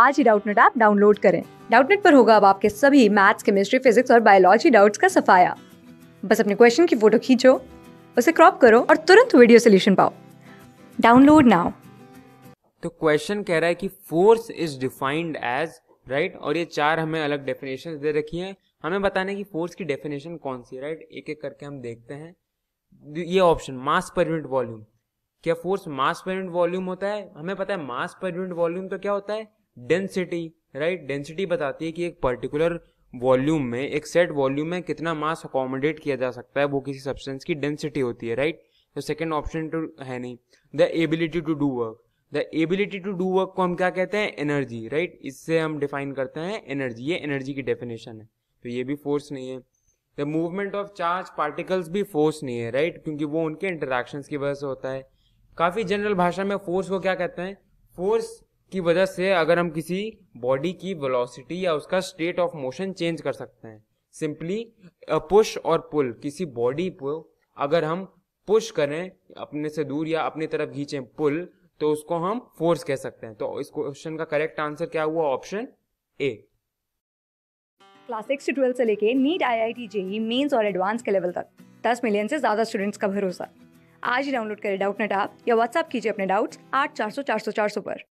आज ही Doubtnut app download करें डाउटनेट पर होगा अब आपके सभी मैथ्स केमिस्ट्री फिजिक्स और बायोलॉजी डाउट्स का सफाया बस अपने क्वेश्चन की फोटो खींचो उसे क्रॉप करो और तुरंत वीडियो सोल्यूशन पाओ डाउनलोड नाउ तो क्वेश्चन कह रहा है कि force is defined as right और ये चार हमें अलग डेफिनेशन दे रखी हैं हमें बताने की फोर्स की डेफिनेशन कौन सी है राइट एक एक करके हम देखते हैं ये option mass per unit volume क्या force mass per unit volume होता है हमें पता है मास पर यूनिट वॉल्यूम तो क्या होता है डेंसिटी राइट डेंसिटी बताती है कि एक पर्टिकुलर वॉल्यूम में एक सेट वॉल्यूम में कितना मास अकोमोडेट किया जा सकता है वो किसी सब्सटेंस की डेंसिटी होती है राइट तो सेकेंड ऑप्शन टू है नहीं the ability to do work the ability to do work को हम क्या कहते हैं एनर्जी राइट इससे हम डिफाइन करते हैं एनर्जी ये एनर्जी की डेफिनेशन है तो ये भी फोर्स नहीं है the movement of charge particles भी फोर्स नहीं है राइट right? क्योंकि वो उनके इंटरेक्शन की वजह से होता है काफ़ी जनरल भाषा में फोर्स को क्या कहते हैं फोर्स की वजह से अगर हम किसी बॉडी की वेलोसिटी या उसका स्टेट ऑफ मोशन चेंज कर सकते हैं सिंपली पुश और पुल किसी बॉडी को अगर हम पुश करें अपने से दूर या अपनी तरफ खींचें पुल तो उसको हम फोर्स कह सकते हैं तो इस क्वेश्चन का करेक्ट आंसर क्या हुआ ऑप्शन ए क्लास सिक्स से ट्वेल्थ से लेके NEET I I T JEE mains और एडवांस के लेवल तक दस मिलियन से ज़्यादा स्टूडेंट्स का भरोसा आज ही डाउनलोड करें डाउट नेट आप या व्हाट्सअप कीजिए अपने डाउट्स आठ चार सौ चार सौ चार सौ पर